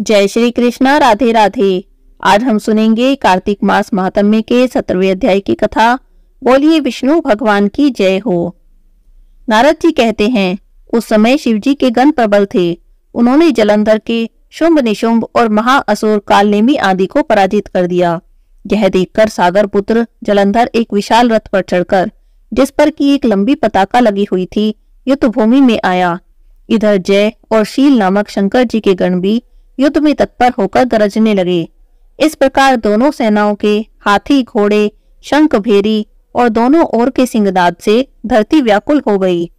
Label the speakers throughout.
Speaker 1: जय श्री कृष्णा राधे राधे आज हम सुनेंगे कार्तिक मास महात्म्य के सत्रवे अध्याय की कथा बोलिए विष्णु भगवान की जय हो नारद जी कहते हैं उस समय शिव जी के गण प्रबल थे उन्होंने जलंधर के शुंभ निशुंभ और महाअसुर कालनेमी आदि को पराजित कर दिया यह देखकर सागर पुत्र जलंधर एक विशाल रथ पर चढ़कर जिस पर की एक लंबी पताका लगी हुई थी युद्ध भूमि में आया इधर जय और शील नामक शंकर जी के गण भी युद्ध में तत्पर होकर गरजने लगे इस प्रकार दोनों सेनाओं के हाथी घोड़े शंख भेरी और दोनों ओर के सिंगदाद से धरती व्याकुल हो गई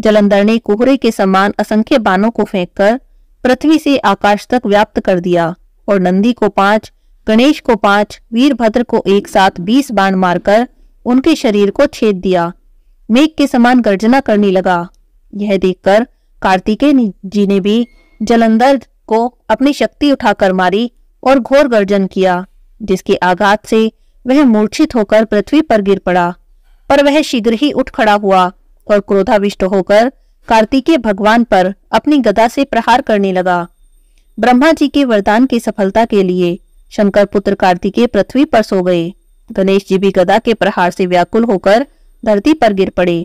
Speaker 1: जलंधर ने कोहरे के समान असंख्य बानों को फेंककर पृथ्वी से आकाश तक व्याप्त कर दिया और नंदी को पांच गणेश को पांच वीरभद्र को एक साथ बीस बाण मारकर उनके शरीर को छेद दिया मेघ के समान गर्जना करने लगा यह देखकर कार्तिकेय जी ने भी जलंधर को अपनी शक्ति उठाकर मारी और घोर गर्जन किया जिसके आघात से वह मूर्छित होकर पृथ्वी पर गिर पड़ा पर वह शीघ्र ही उठ खड़ा हुआ और क्रोधाविष्ट होकर कार्तिकीय भगवान पर अपनी गदा से प्रहार करने लगा ब्रह्मा जी के वरदान की सफलता के लिए शंकर पुत्र कार्तिकेय पृथ्वी पर सो गए गणेश जी भी गदा के प्रहार से व्याकुल होकर धरती पर गिर पड़े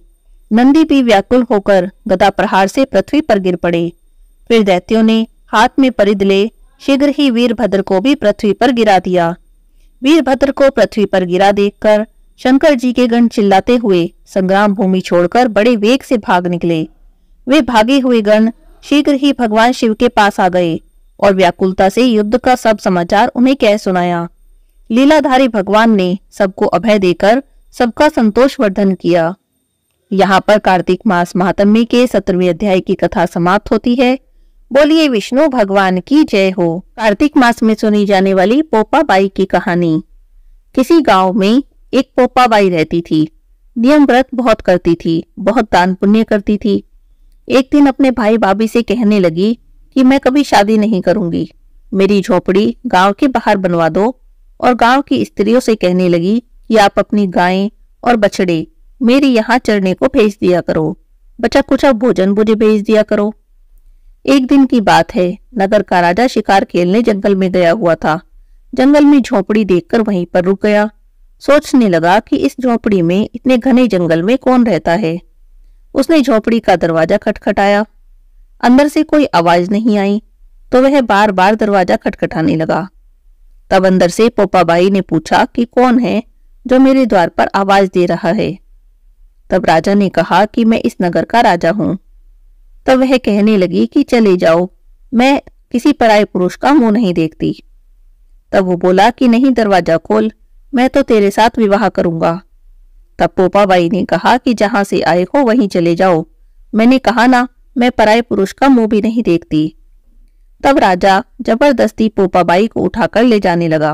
Speaker 1: नंदी भी व्याकुल होकर गदा प्रहार से पृथ्वी पर गिर पड़े फिर दैत्यों ने हाथ में परिद ले शीघ्र ही वीरभद्र को भी पृथ्वी पर गिरा दिया वीरभद्र को पृथ्वी पर गिरा देखकर शंकर जी के गण चिल्लाते हुए संग्राम भूमि छोड़कर बड़े वेग से भाग निकले वे भागे हुए गण शीघ्र ही भगवान शिव के पास आ गए और व्याकुलता से युद्ध का सब समाचार उन्हें कह सुनाया लीलाधारी भगवान ने सबको अभय देकर सबका संतोष वर्धन किया यहाँ पर कार्तिक मास महात्म्य के सत्रहवीं अध्याय की कथा समाप्त होती है बोलिए विष्णु भगवान की जय हो कार्तिक मास में सुनी जाने वाली पोपाबाई की कहानी किसी गांव में एक बाई रहती थी नियम व्रत बहुत करती थी बहुत दान पुण्य करती थी एक दिन अपने भाई भाभी से कहने लगी कि मैं कभी शादी नहीं करूंगी मेरी झोपड़ी गांव के बाहर बनवा दो और गांव की स्त्रियों से कहने लगी कि आप अपनी गायें और बछड़े मेरे यहाँ चरने को भेज दिया करो बचा कुछ भोजन मुझे भेज दिया करो एक दिन की बात है नगर का राजा शिकार खेलने जंगल में गया हुआ था जंगल में झोपड़ी देखकर वहीं पर रुक गया सोचने लगा कि इस झोपड़ी में इतने घने जंगल में कौन रहता है उसने झोपड़ी का दरवाजा खटखटाया अंदर से कोई आवाज नहीं आई तो वह बार बार दरवाजा खटखटाने लगा तब अंदर से पोपाबाई ने पूछा कि कौन है जो मेरे द्वार पर आवाज दे रहा है तब राजा ने कहा कि मैं इस नगर का राजा हूं तब वह कहने लगी कि चले जाओ मैं किसी पराये पुरुष का मुंह नहीं देखती तब वो बोला कि नहीं दरवाजा खोल मैं तो तेरे साथ विवाह करूंगा तब पोपाबाई ने कहा कि जहां से आए हो वहीं चले जाओ मैंने कहा ना मैं पराय पुरुष का मुंह भी नहीं देखती तब राजा जबरदस्ती पोपाबाई को उठाकर ले जाने लगा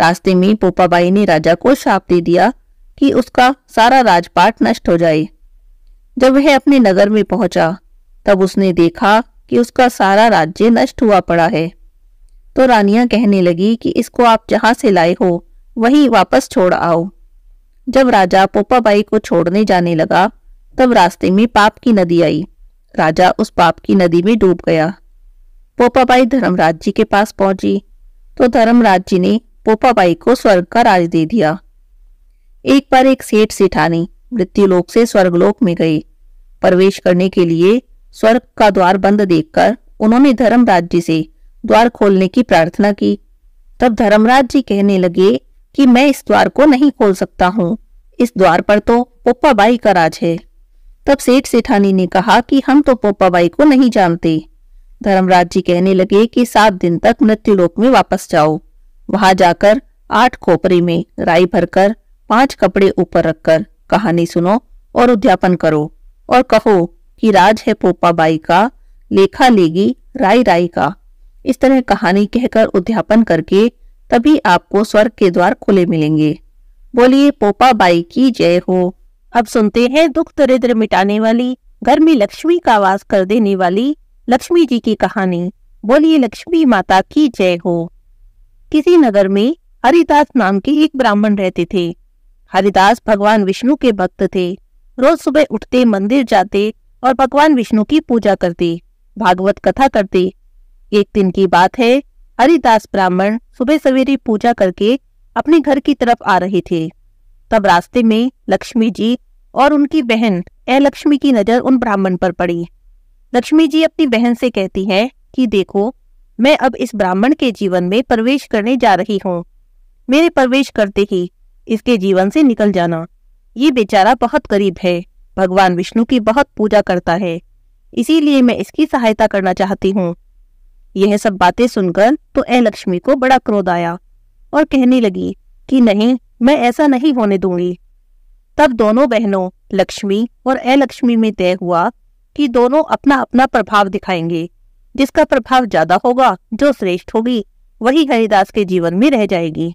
Speaker 1: रास्ते में पोपाबाई ने राजा को शाप दे दिया कि उसका सारा राजपाट नष्ट हो जाए जब वह अपने नगर में पहुंचा तब उसने देखा कि उसका सारा राज्य नष्ट हुआ पड़ा है तो रानिया कहने लगी कि इसको आप जहां से लाए हो वहीं वापस छोड़ आओ जब राजा पोपाबाई को छोड़ने जाने लगा तब रास्ते में पाप की नदी आई राजा उस पाप की नदी में डूब गया पोपाबाई धर्मराज जी के पास पहुंची तो धर्मराज जी ने पोपाबाई को स्वर्ग का राज दे दिया एक बार एक सेठ सेठानी मृत्युलोक से स्वर्गलोक में गई प्रवेश करने के लिए स्वर्ग का द्वार बंद देखकर उन्होंने धर्मराज जी से द्वार खोलने की प्रार्थना की तब धर्मराज जी कहने लगे कि मैं इस द्वार को नहीं खोल सकता हूँ इस द्वार पर तो पोपाबाई का राज है तब सेठ सेठानी ने कहा कि हम तो पोपाबाई को नहीं जानते धर्मराज जी कहने लगे कि सात दिन तक मृत्यु लोक में वापस जाओ वहां जाकर आठ खोपरे में राई भरकर पांच कपड़े ऊपर रखकर कहानी सुनो और उद्यापन करो और कहो कि राज है पोपा बाई का लेखा लेगी राय राय का इस तरह कहानी कहकर उद्यापन करके तभी आपको स्वर्ग के द्वार खुले मिलेंगे बोलिए बाई की जय हो अब सुनते हैं दुख दरिद्र मिटाने वाली घर में लक्ष्मी का वास कर देने वाली लक्ष्मी जी की कहानी बोलिए लक्ष्मी माता की जय हो किसी नगर में हरिदास नाम के एक ब्राह्मण रहते थे हरिदास भगवान विष्णु के भक्त थे रोज सुबह उठते मंदिर जाते और भगवान विष्णु की पूजा करते भागवत कथा करते एक दिन की बात है हरिदास ब्राह्मण सुबह सवेरे पूजा करके अपने घर की तरफ आ रहे थे तब रास्ते में लक्ष्मी जी और उनकी बहन लक्ष्मी की नजर उन ब्राह्मण पर पड़ी लक्ष्मी जी अपनी बहन से कहती है कि देखो मैं अब इस ब्राह्मण के जीवन में प्रवेश करने जा रही हूँ मेरे प्रवेश करते ही इसके जीवन से निकल जाना ये बेचारा बहुत गरीब है भगवान विष्णु की बहुत पूजा करता है इसीलिए मैं इसकी सहायता करना चाहती हूँ यह सब बातें सुनकर तो ए लक्ष्मी को बड़ा क्रोध आया और कहने लगी कि नहीं मैं ऐसा नहीं होने दूंगी तब दोनों बहनों लक्ष्मी और अलक्ष्मी में तय हुआ कि दोनों अपना अपना प्रभाव दिखाएंगे जिसका प्रभाव ज्यादा होगा जो श्रेष्ठ होगी वही हरिदास के जीवन में रह जाएगी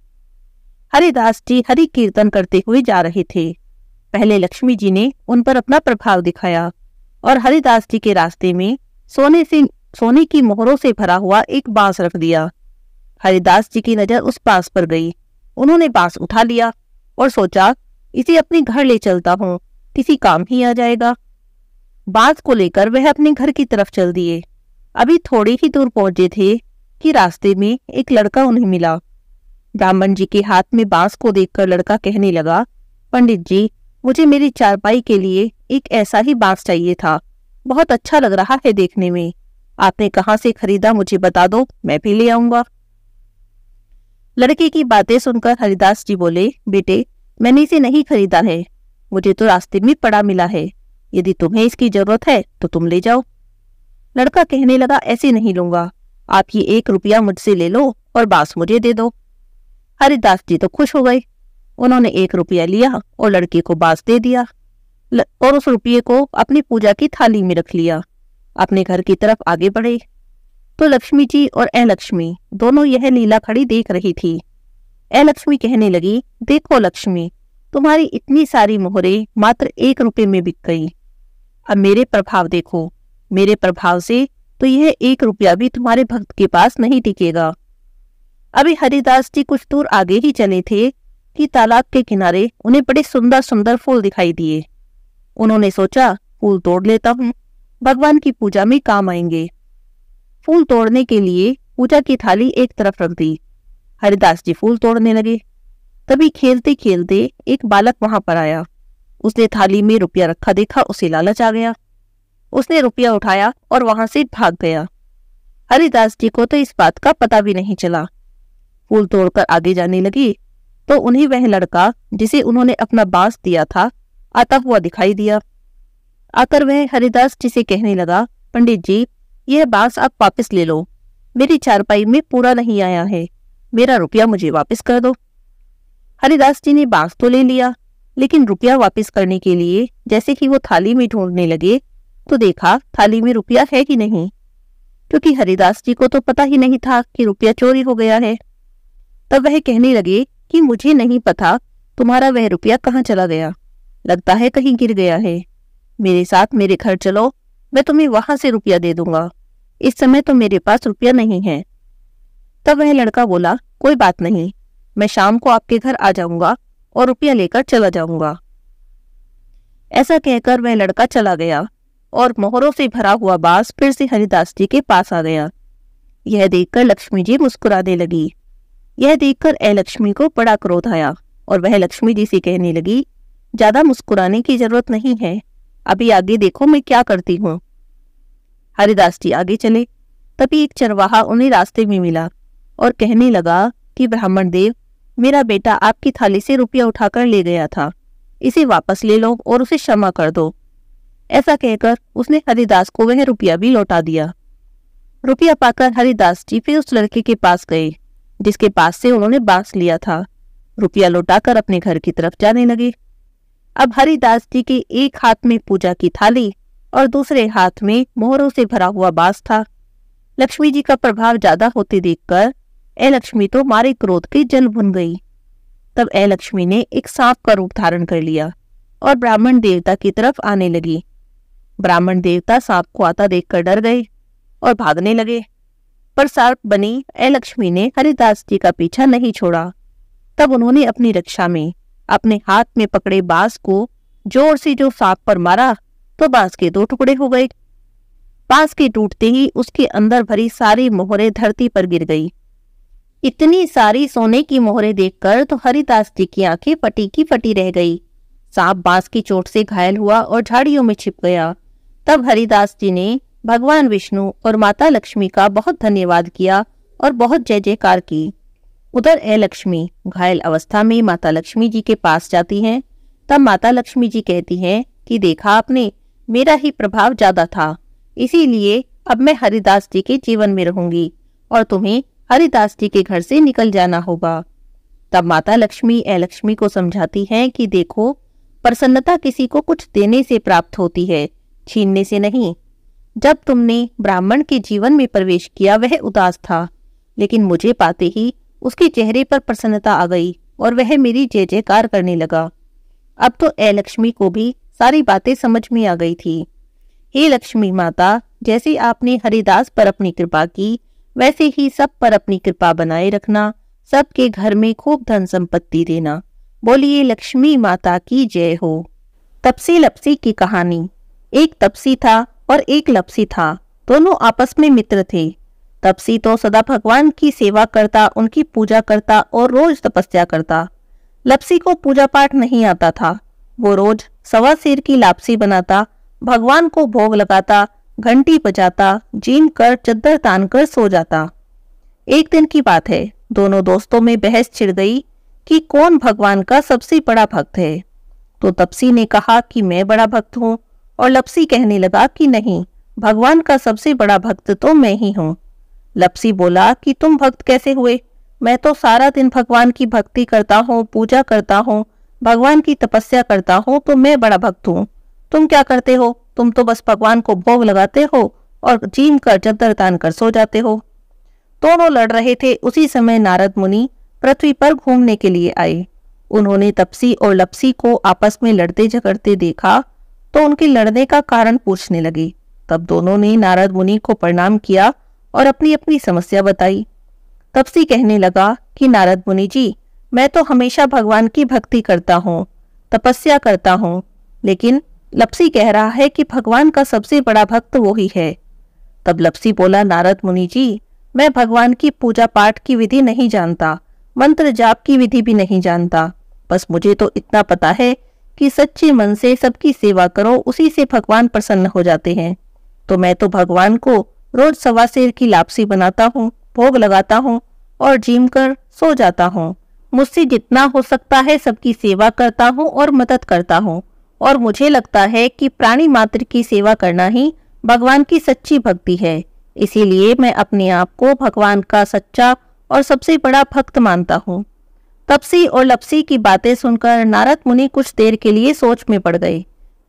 Speaker 1: हरिदास जी हरि कीर्तन करते हुए जा रहे थे पहले लक्ष्मी जी ने उन पर अपना प्रभाव दिखाया और हरिदास जी के रास्ते में सोने से सोने की मोहरों से भरा हुआ एक बांस रख दिया हरिदास जी की नजर उस बांस पर गई उन्होंने बांस उठा लिया और सोचा इसे अपने घर ले चलता हूँ किसी काम ही आ जाएगा बांस को लेकर वह अपने घर की तरफ चल दिए अभी थोड़ी ही दूर पहुंचे थे कि रास्ते में एक लड़का उन्हें मिला ब्राह्मण जी के हाथ में बांस को देखकर लड़का कहने लगा पंडित जी मुझे मेरी चारपाई के लिए एक ऐसा ही बांस चाहिए था बहुत अच्छा लग रहा है देखने में आपने कहा से खरीदा मुझे बता दो मैं भी ले आऊंगा लड़के की बातें सुनकर हरिदास जी बोले बेटे मैंने इसे नहीं खरीदा है मुझे तो रास्ते में पड़ा मिला है यदि तुम्हें इसकी जरूरत है तो तुम ले जाओ लड़का कहने लगा ऐसे नहीं लूंगा आप ये एक रुपया मुझसे ले लो और बांस मुझे दे दो हरिदास जी तो खुश हो गए उन्होंने एक रुपया लिया और लड़के को बास दे दिया और उस रुपये को अपनी पूजा की थाली में रख लिया अपने घर की तरफ आगे बढ़े तो लक्ष्मी जी और लक्ष्मी दोनों यह लीला खड़ी देख रही थी लक्ष्मी कहने लगी देखो लक्ष्मी तुम्हारी इतनी सारी मोहरे मात्र एक रुपये में बिक गई अब मेरे प्रभाव देखो मेरे प्रभाव से तो यह एक रुपया भी तुम्हारे भक्त के पास नहीं टिकेगा अभी हरिदास जी कुछ दूर आगे ही चले थे कि तालाब के किनारे उन्हें बड़े सुंदर सुंदर फूल दिखाई दिए उन्होंने सोचा फूल तोड़ लेता हूँ भगवान की पूजा में काम आएंगे फूल तोड़ने के लिए पूजा की थाली एक तरफ रख दी हरिदास जी फूल तोड़ने लगे तभी खेलते खेलते एक बालक वहां पर आया उसने थाली में रुपया रखा देखा उसे लालच आ गया उसने रुपया उठाया और वहां से भाग गया हरिदास जी को तो इस बात का पता भी नहीं चला फूल तोड़कर आगे जाने लगी तो उन्हें वह लड़का जिसे उन्होंने अपना बास दिया था आता हुआ दिखाई दिया आकर वह हरिदास जी से कहने लगा पंडित जी यह बास आप वापस ले लो मेरी चारपाई में पूरा नहीं आया है मेरा रुपया मुझे वापस कर दो हरिदास जी ने बांस तो ले लिया लेकिन रुपया वापस करने के लिए जैसे कि वो थाली में ढूंढने लगे तो देखा थाली में रुपया है कि नहीं क्योंकि हरिदास जी को तो पता ही नहीं था कि रुपया चोरी हो गया है तब वह कहने लगे कि मुझे नहीं पता तुम्हारा वह रुपया कहाँ चला गया लगता है कहीं गिर गया है मेरे साथ मेरे घर चलो मैं तुम्हें वहां से रुपया दे दूंगा इस समय तो मेरे पास रुपया नहीं है तब वह लड़का बोला कोई बात नहीं मैं शाम को आपके घर आ जाऊंगा और रुपया लेकर चला जाऊंगा ऐसा कहकर वह लड़का चला गया और मोहरों से भरा हुआ बांस फिर से हरिदास जी के पास आ गया यह देखकर लक्ष्मी जी मुस्कुराने लगी यह देखकर अलक्ष्मी को बड़ा क्रोध आया और वह लक्ष्मी जी से कहने लगी ज्यादा मुस्कुराने की जरूरत नहीं है अभी आगे देखो मैं क्या करती हूँ हरिदास जी आगे चले तभी एक चरवाहा उन्हें रास्ते में मिला और कहने लगा कि ब्राह्मण देव मेरा बेटा आपकी थाली से रुपया उठाकर ले गया था इसे वापस ले लो और उसे क्षमा कर दो ऐसा कहकर उसने हरिदास को वह रुपया भी लौटा दिया रुपया पाकर हरिदास जी फिर उस लड़के के पास गए जिसके पास से उन्होंने बांस लिया था रुपया लौटाकर अपने घर की तरफ जाने लगे अब हरिदास जी के एक हाथ में पूजा की थाली और दूसरे हाथ में मोहरों से भरा हुआ बांस था लक्ष्मी जी का प्रभाव ज्यादा होते देखकर ए लक्ष्मी तो मारे क्रोध के जल भुन गई तब ए लक्ष्मी ने एक सांप का रूप धारण कर लिया और ब्राह्मण देवता की तरफ आने लगी ब्राह्मण देवता सांप को आता देखकर डर गए और भागने लगे पर सार्प बनी ए लक्ष्मी ने हरिदास जी का पीछा नहीं छोड़ा तब उन्होंने अपनी रक्षा में अपने हाथ में पकड़े बांस को जोर से जो सांप पर मारा तो बांस के दो टुकड़े हो गए बांस के टूटते ही उसके अंदर भरी सारी मोहरे धरती पर गिर गई इतनी सारी सोने की मोहरे देखकर तो हरिदास जी की आंखें फटी की फटी रह गई सांप बांस की चोट से घायल हुआ और झाड़ियों में छिप गया तब हरिदास जी ने भगवान विष्णु और माता लक्ष्मी का बहुत धन्यवाद किया और बहुत जय जयकार की उधर ए लक्ष्मी घायल अवस्था में माता लक्ष्मी जी के पास जाती हैं तब माता लक्ष्मी जी कहती हैं कि देखा आपने मेरा ही प्रभाव ज्यादा था इसीलिए अब मैं हरिदास जी के जीवन में रहूंगी और तुम्हें हरिदास जी के घर से निकल जाना होगा तब माता लक्ष्मी ए लक्ष्मी को समझाती हैं कि देखो प्रसन्नता किसी को कुछ देने से प्राप्त होती है छीनने से नहीं जब तुमने ब्राह्मण के जीवन में प्रवेश किया वह उदास था लेकिन मुझे पाते ही उसके चेहरे पर प्रसन्नता आ गई और वह मेरी जय जयकार करने लगा अब तो ए लक्ष्मी को भी सारी बातें समझ में आ गई थी हे लक्ष्मी माता जैसे आपने हरिदास पर अपनी कृपा की वैसे ही सब पर अपनी कृपा बनाए रखना सबके घर में खूब धन संपत्ति देना बोलिए लक्ष्मी माता की जय हो तपसी लपसी की कहानी एक तपसी था और एक लपसी था दोनों आपस में मित्र थे तपसी तो सदा भगवान की सेवा करता उनकी पूजा करता और रोज तपस्या करता लपसी को पूजा पाठ नहीं आता था वो रोज सवा सिर की लापसी बनाता भगवान को भोग लगाता घंटी बजाता जीन कर चद्दर तान कर सो जाता एक दिन की बात है दोनों दोस्तों में बहस छिड़ गई कि कौन भगवान का सबसे बड़ा भक्त है तो तपसी ने कहा कि मैं बड़ा भक्त हूँ और लपसी कहने लगा कि नहीं भगवान का सबसे बड़ा भक्त तो मैं ही हूँ लपसी बोला कि तुम भक्त कैसे हुए मैं तो सारा दिन भगवान की भक्ति करता हूँ पूजा करता हूँ भगवान की तपस्या करता हूँ तो मैं बड़ा भक्त हूँ तुम क्या करते हो तुम तो बस भगवान को भोग लगाते हो और जीम कर चद्दर तान कर सो जाते हो दोनों लड़ रहे थे उसी समय नारद मुनि पृथ्वी पर घूमने के लिए आए उन्होंने तपसी और लपसी को आपस में लड़ते झगड़ते देखा तो उनके लड़ने का कारण पूछने लगी तब दोनों ने नारद मुनि को प्रणाम किया और अपनी अपनी समस्या बताई तपसी कहने लगा कि नारद मुनि जी मैं तो हमेशा भगवान की भक्ति करता हूँ तपस्या करता हूँ लेकिन लपसी कह रहा है कि भगवान का सबसे बड़ा भक्त वो ही है तब लपसी बोला नारद मुनि जी मैं भगवान की पूजा पाठ की विधि नहीं जानता मंत्र जाप की विधि भी नहीं जानता बस मुझे तो इतना पता है कि सच्चे मन से सबकी सेवा करो उसी से भगवान प्रसन्न हो जाते हैं तो मैं तो भगवान को रोज सवा शेर की लापसी बनाता हूँ भोग लगाता हूँ और जीम कर सो जाता हूँ मुझसे जितना हो सकता है सबकी सेवा करता हूँ और मदद करता हूँ और मुझे लगता है कि प्राणी मात्र की सेवा करना ही भगवान की सच्ची भक्ति है इसीलिए मैं अपने आप को भगवान का सच्चा और सबसे बड़ा भक्त मानता हूँ तपसी और लपसी की बातें सुनकर नारद मुनि कुछ देर के लिए सोच में पड़ गए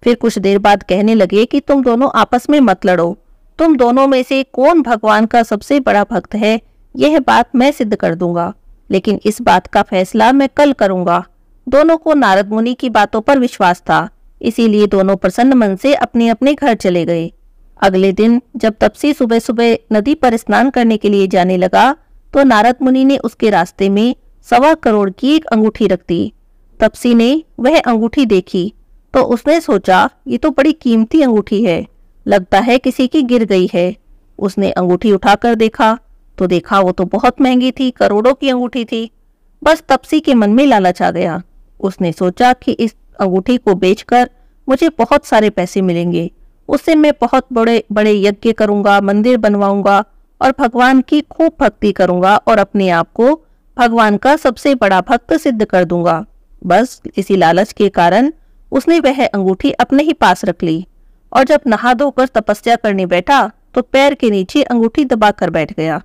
Speaker 1: फिर कुछ देर बाद कहने लगे कि तुम दोनों आपस में मत लड़ो तुम दोनों में से कौन भगवान का सबसे बड़ा भक्त है यह बात मैं सिद्ध कर दूंगा लेकिन इस बात का फैसला मैं कल करूंगा दोनों को नारद मुनि की बातों पर विश्वास था इसीलिए दोनों प्रसन्न मन से अपने अपने घर चले गए अगले दिन जब तपसी सुबह सुबह नदी पर स्नान करने के लिए जाने लगा तो नारद मुनि ने उसके रास्ते में सवा करोड़ की एक अंगूठी रख दी तपसी ने वह अंगूठी देखी तो उसने सोचा ये तो बड़ी कीमती अंगूठी है लगता है किसी की गिर गई है उसने अंगूठी उठाकर देखा तो देखा वो तो बहुत महंगी थी करोड़ों की अंगूठी थी बस तपसी के मन में लालच आ गया उसने सोचा कि इस अंगूठी को बेचकर मुझे बहुत सारे पैसे मिलेंगे उससे मैं बहुत बड़े बड़े यज्ञ करूंगा मंदिर बनवाऊंगा और भगवान की खूब भक्ति करूंगा और अपने आप को भगवान का सबसे बड़ा भक्त सिद्ध कर दूंगा बस इसी लालच के कारण उसने वह अंगूठी अपने ही पास रख ली और जब नहा धोकर तपस्या करने बैठा तो पैर के नीचे अंगूठी दबाकर बैठ गया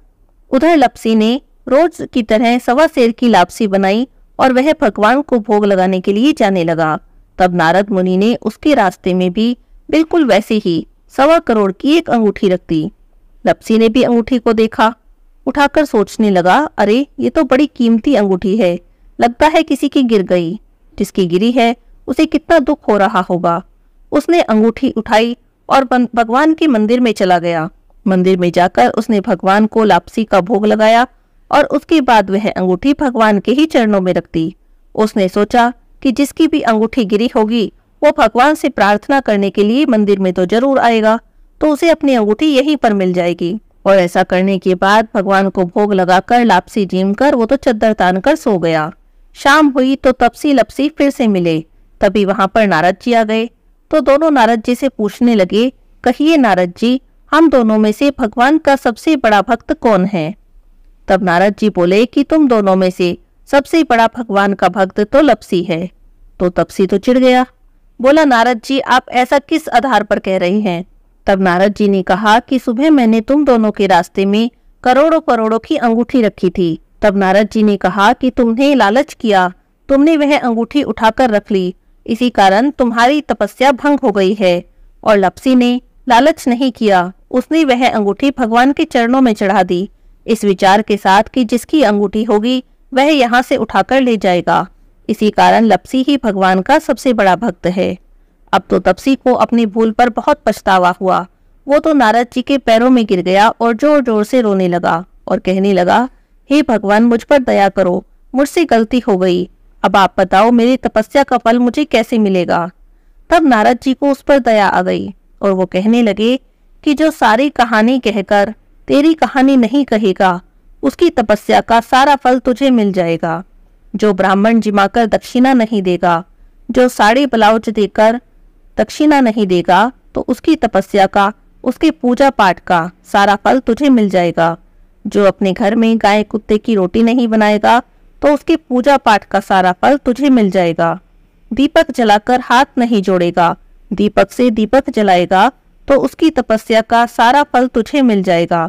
Speaker 1: उधर लपसी ने रोज की तरह सवा शेर की लापसी बनाई और वह भगवान को भोग लगाने के लिए जाने लगा तब नारद मुनि ने उसके रास्ते में भी बिल्कुल वैसे ही सवा करोड़ की एक अंगूठी रख दी लपसी ने भी अंगूठी को देखा उठाकर सोचने लगा अरे ये तो बड़ी कीमती अंगूठी है लगता है किसी की गिर गई जिसकी गिरी है उसे कितना दुख हो रहा होगा उसने अंगूठी उठाई और भगवान के मंदिर में चला गया मंदिर में जाकर उसने भगवान को लापसी का भोग लगाया और उसके बाद वह अंगूठी भगवान के ही चरणों में रख दी उसने सोचा कि जिसकी भी अंगूठी गिरी होगी वो भगवान से प्रार्थना करने के लिए मंदिर में तो जरूर आएगा तो उसे अपनी अंगूठी यहीं पर मिल जाएगी और ऐसा करने के बाद भगवान को भोग लगाकर लापसी जीम कर वो तो चद्दर तान कर सो गया शाम हुई तो तपसी लपसी फिर से मिले तभी वहां पर नारद जी आ गए तो दोनों नारद जी से पूछने लगे कहिए नारद जी हम दोनों में से भगवान का सबसे बड़ा भक्त कौन है तब नारद जी बोले कि तुम दोनों में से सबसे बड़ा भगवान का भक्त तो लपसी है तो तपसी तो चिड़ गया बोला नारद जी आप ऐसा किस आधार पर कह रहे हैं तब नारद जी ने कहा कि सुबह मैंने तुम दोनों के रास्ते में करोड़ों करोड़ों की अंगूठी रखी थी तब नारद जी ने कहा कि तुमने लालच किया तुमने वह अंगूठी उठाकर रख ली इसी कारण तुम्हारी तपस्या भंग हो गई है और लपसी ने लालच नहीं किया उसने वह अंगूठी भगवान के चरणों में चढ़ा दी इस विचार के साथ कि जिसकी अंगूठी होगी वह यहाँ से उठाकर ले जाएगा इसी कारण लपसी ही भगवान का सबसे बड़ा भक्त है अब तो तपसी को अपनी भूल पर बहुत पछतावा हुआ वो तो नारद जी के पैरों में गिर गया और जोर जोर से रोने लगा और कहने लगा हे hey भगवान मुझ पर दया करो मुझसे गलती हो गई अब आप बताओ मेरी तपस्या का फल मुझे कैसे मिलेगा तब नारद जी को उस पर दया आ गई और वो कहने लगे कि जो सारी कहानी कहकर तेरी कहानी नहीं कहेगा उसकी तपस्या का सारा फल तुझे मिल जाएगा जो ब्राह्मण जिमाकर दक्षिणा नहीं देगा जो साड़ी ब्लाउज देकर दक्षिणा नहीं देगा तो उसकी तपस्या का उसके पूजा पाठ का सारा फल तुझे मिल जाएगा जो अपने घर में गाय कुत्ते की रोटी नहीं बनाएगा तो उसके पूजा पाठ का सारा फल तुझे मिल जाएगा दीपक जलाकर हाथ नहीं जोड़ेगा दीपक से दीपक जलाएगा तो उसकी तपस्या का सारा फल तुझे मिल जाएगा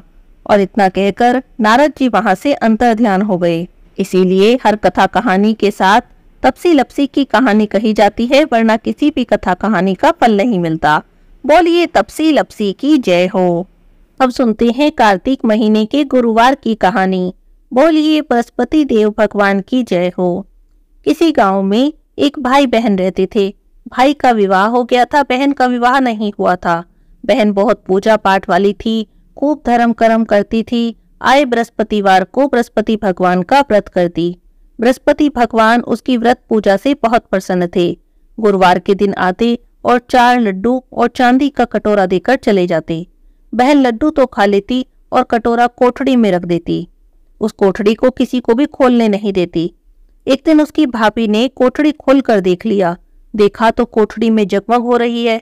Speaker 1: और इतना कहकर नारद जी वहां से अंतर ध्यान हो गए इसीलिए हर कथा कहानी के साथ तपसी लपसी की कहानी कही जाती है वरना किसी भी कथा कहानी का फल नहीं मिलता बोलिए तपसी लपसी की जय हो अब सुनते हैं कार्तिक महीने के गुरुवार की कहानी बोलिए बृहस्पति देव भगवान की जय हो किसी गांव में एक भाई बहन रहते थे भाई का विवाह हो गया था बहन का विवाह नहीं हुआ था बहन बहुत पूजा पाठ वाली थी खूब धर्म कर्म करती थी आए बृहस्पतिवार को बृहस्पति भगवान का व्रत करती बृहस्पति भगवान उसकी व्रत पूजा से बहुत प्रसन्न थे गुरुवार के दिन आते और चार लड्डू और चांदी का कटोरा देकर चले जाते बहन लड्डू तो खा लेती और कटोरा कोठड़ी में रख देती उस कोठड़ी को किसी को भी खोलने नहीं देती एक दिन उसकी भाभी ने कोठड़ी खोल कर देख लिया देखा तो कोठड़ी में जगमग हो रही है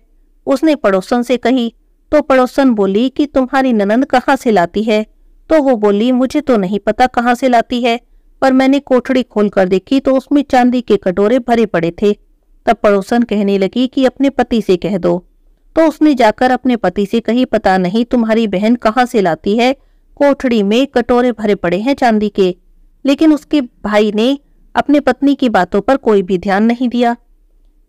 Speaker 1: उसने पड़ोसन से कही तो पड़ोसन बोली कि तुम्हारी ननंद कहाँ से लाती है तो वो बोली मुझे तो नहीं पता कहाँ से लाती है पर मैंने कोठड़ी खोलकर देखी तो उसमें चांदी के कटोरे भरे पड़े थे तब पड़ोसन कहने लगी कि अपने पति से कह दो तो उसने जाकर अपने पति से कही पता नहीं तुम्हारी बहन कहाँ से लाती है कोठड़ी में कटोरे भरे पड़े हैं चांदी के लेकिन उसके भाई ने अपने पत्नी की बातों पर कोई भी ध्यान नहीं दिया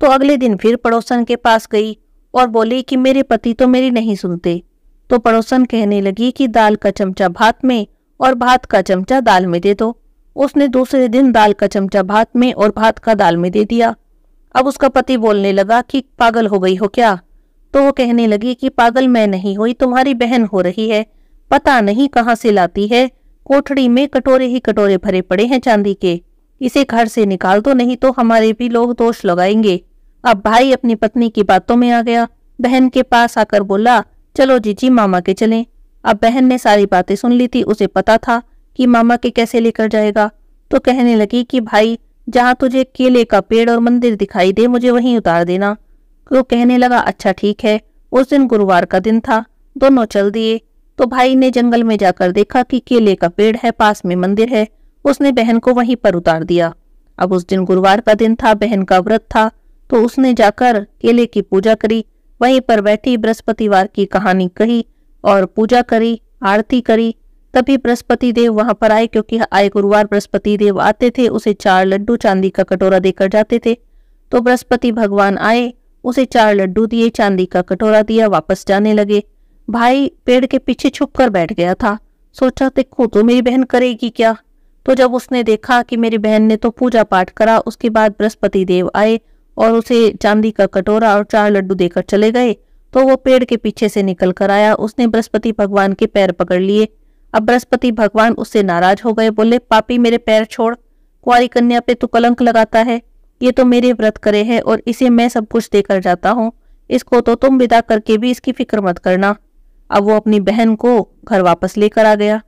Speaker 1: तो अगले दिन फिर पड़ोसन के पास गई और बोली कि मेरे पति तो मेरी नहीं सुनते तो पड़ोसन कहने लगी कि दाल का चमचा भात में और भात का चमचा दाल में दे दो उसने दूसरे दिन दाल का चमचा भात में और भात का दाल में दे दिया अब उसका पति बोलने लगा कि पागल हो गई हो क्या तो वो कहने लगी कि पागल मैं नहीं हुई तुम्हारी बहन हो रही है पता नहीं कहाँ से लाती है कोठड़ी में कटोरे ही कटोरे भरे पड़े हैं चांदी के इसे घर से निकाल दो नहीं तो हमारे भी लोग दोष लगाएंगे अब भाई अपनी पत्नी की बातों में आ गया बहन के पास आकर बोला चलो जीजी मामा के चलें अब बहन ने सारी बातें सुन ली थी उसे पता था कि मामा के कैसे लेकर जाएगा तो कहने लगी कि भाई जहाँ तुझे केले का पेड़ और मंदिर दिखाई दे मुझे वहीं उतार देना वो कहने लगा अच्छा ठीक है उस दिन गुरुवार का दिन था दोनों चल दिए तो भाई ने जंगल में जाकर देखा कि केले का पेड़ है पास में मंदिर है उसने बहन को वहीं पर उतार दिया अब उस दिन गुरुवार का दिन था बहन का व्रत था तो उसने जाकर केले की पूजा करी वहीं पर बैठी बृहस्पतिवार की कहानी कही और पूजा करी आरती करी तभी बृहस्पति देव वहां पर आए क्योंकि आए गुरुवार बृहस्पति देव आते थे उसे चार लड्डू चांदी का कटोरा देकर जाते थे तो बृहस्पति भगवान आए उसे चार लड्डू दिए चांदी का कटोरा दिया वापस जाने लगे भाई पेड़ के पीछे छुप कर बैठ गया था सोचा देखो तो मेरी बहन करेगी क्या तो जब उसने देखा कि मेरी बहन ने तो पूजा पाठ करा उसके बाद बृहस्पति देव आए और उसे चांदी का कटोरा और चार लड्डू देकर चले गए तो वो पेड़ के पीछे से निकल कर आया उसने बृहस्पति भगवान के पैर पकड़ लिए अब बृहस्पति भगवान उससे नाराज हो गए बोले पापी मेरे पैर छोड़ कुआरी कन्या पे तू कलंक लगाता है ये तो मेरे व्रत करे है और इसे मैं सब कुछ देकर जाता हूँ इसको तो तुम विदा करके भी इसकी फिक्र मत करना अब वो अपनी बहन को घर वापस लेकर आ गया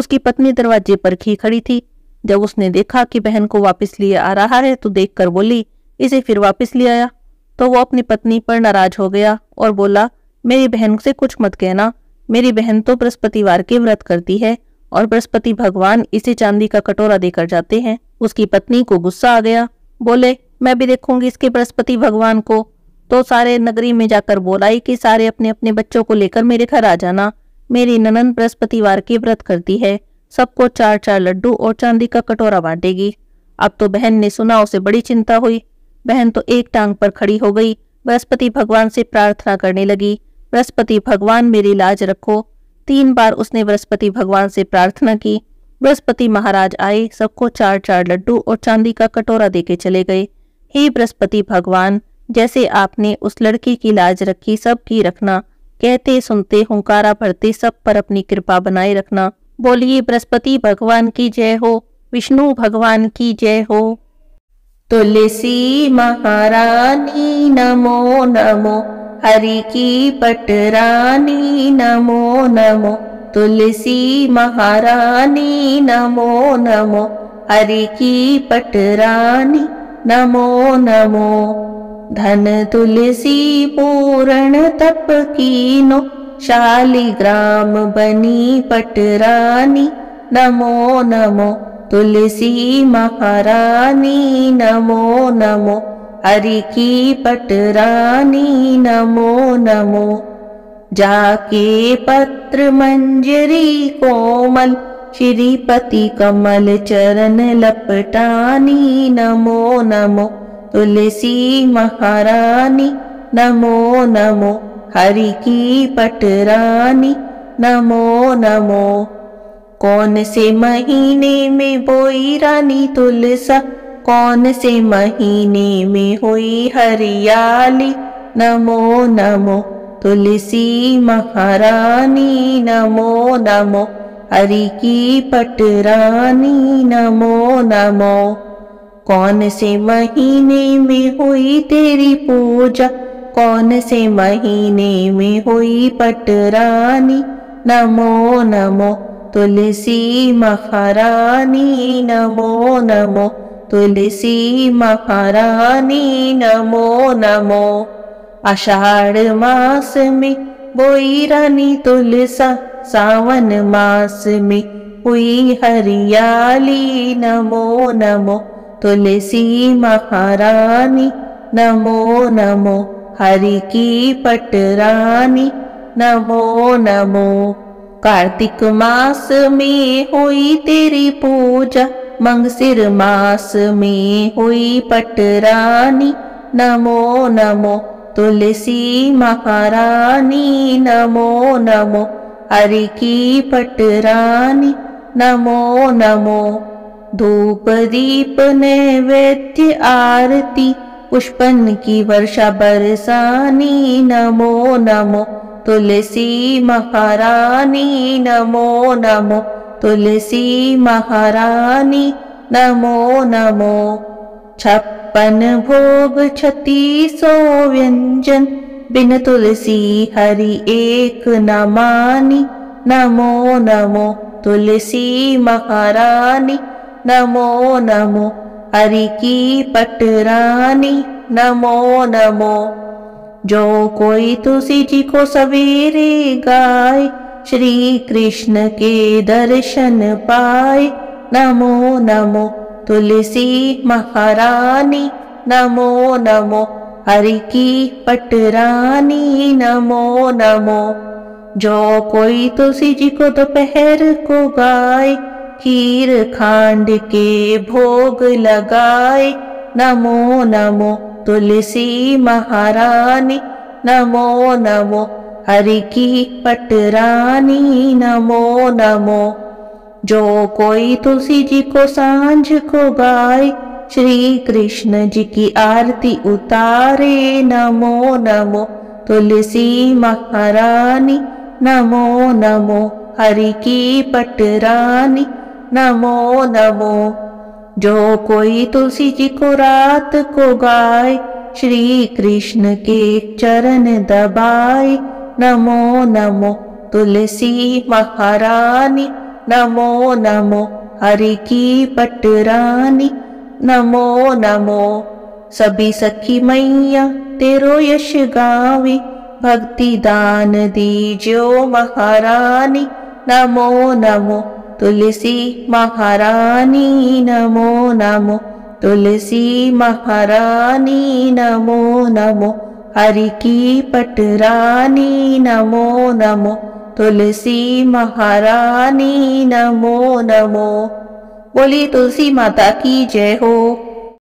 Speaker 1: उसकी पत्नी दरवाजे पर खी खड़ी थी जब उसने देखा कि बहन को वापस लिए आ रहा है तो देखकर बोली इसे फिर वापस ले आया तो वो अपनी पत्नी पर नाराज हो गया और बोला मेरी बहन से कुछ मत कहना मेरी बहन तो बृहस्पतिवार के व्रत करती है और बृहस्पति भगवान इसे चांदी का कटोरा देकर जाते हैं उसकी पत्नी को गुस्सा आ गया बोले मैं भी देखूंगी इसके बृहस्पति भगवान को तो सारे नगरी में जाकर बोलाई कि सारे अपने अपने बच्चों को लेकर मेरे घर आ जाना मेरी ननन बृहस्पतिवार के व्रत करती है सबको चार चार लड्डू और चांदी का कटोरा बांटेगी अब तो बहन ने सुना उसे बड़ी चिंता हुई बहन तो एक टांग पर खड़ी हो गई बृहस्पति भगवान से प्रार्थना करने लगी बृहस्पति भगवान मेरी लाज रखो तीन बार उसने बृहस्पति भगवान से प्रार्थना की बृहस्पति महाराज आए सबको चार चार लड्डू और चांदी का कटोरा देके चले गए हे बृहस्पति भगवान जैसे आपने उस लड़की की लाज रखी सब की रखना कहते सुनते हुंकारा भरते सब पर अपनी कृपा बनाए रखना बोलिए बृहस्पति भगवान की जय हो विष्णु भगवान की जय हो तुलसी महारानी नमो नमो हरिकीपटरानी पटरानी नमो नमो तुलसी महारानी नमो नमो हरिकीपटरानी नमो नमो धन तुलसी पूरणी नो शालिग्राम बनी पटरानी नमो नमो तुलसी महारानी नमो नमो हरि की पटरानी नमो नमो जाके पत्र मंजरी कोमल श्रीपति कमल चरण लपटानी नमो नमो तुलसी महारानी नमो नमो हरि की पटरानी नमो नमो कौन से महीने में बोई रानी तुलसा कौन से महीने में हुई हरियाली नमो नमो तुलसी महारानी नमो नमो हरि की पटरानी नमो नमो कौन से महीने में हुई तेरी पूजा कौन से महीने में हुई पटरानी नमो नमो तुलसी महारानी नमो नमो तुलसी महारानी नमो नमो मास में रानी तुलसा सावन मास में हुई हरियाली नमो नमो तुलसी महारानी नमो नमो हरि की पटरानी नमो नमो कार्तिक मास में हुई तेरी पूजा मंग सिर मास में हुई पटरानी नमो नमो तुलसी महारानी नमो हरि की पटरानी नमो नमो धूपदीप ने आरती पुष्पन की वर्षा बरसानी नमो नमो तुलसी महारानी नमो नमो तुलसी महारानी नमो नमो छप्पन भोग छत्तीसो व्यंजन बिन तुलसी हरि एक नमानी नमो नमो तुलसी महारानी नमो नमो हरि की पटरानी नमो नमो जो कोई तुलसी जी को सवेरे गाए श्री कृष्ण के दर्शन पाए नमो नमो तुलसी महारानी नमो नमो हरि की पटरानी नमो नमो जो कोई तुलसी जी को दोपहर को गाय खीर खांड के भोग लगाए नमो नमो तुलसी महारानी नमो नमो हरि की पटरानी नमो नमो जो कोई तुलसी जी को सांझ को गाय श्री कृष्ण जी की आरती उतारे नमो नमो तुलसी महारानी नमो नमो हरि की पटरानी नमो नमो जो कोई तुलसी जी को रात को गाय श्री कृष्ण के चरण दबाए नमो नमो तुलसी महारानि नमो नमो हरिकी पटरानि नमो नमो सभी सखी मैया तेरो यश गावि भक्ति दान दीजो महारानी नमो नमो तुलसी महारानी नमो नमो तुलसी महारानी नमो, नमो। हरिकि पटरानी नमो नमो तुलसी महारानी नमो नमो बोली तुलसी माता की जय हो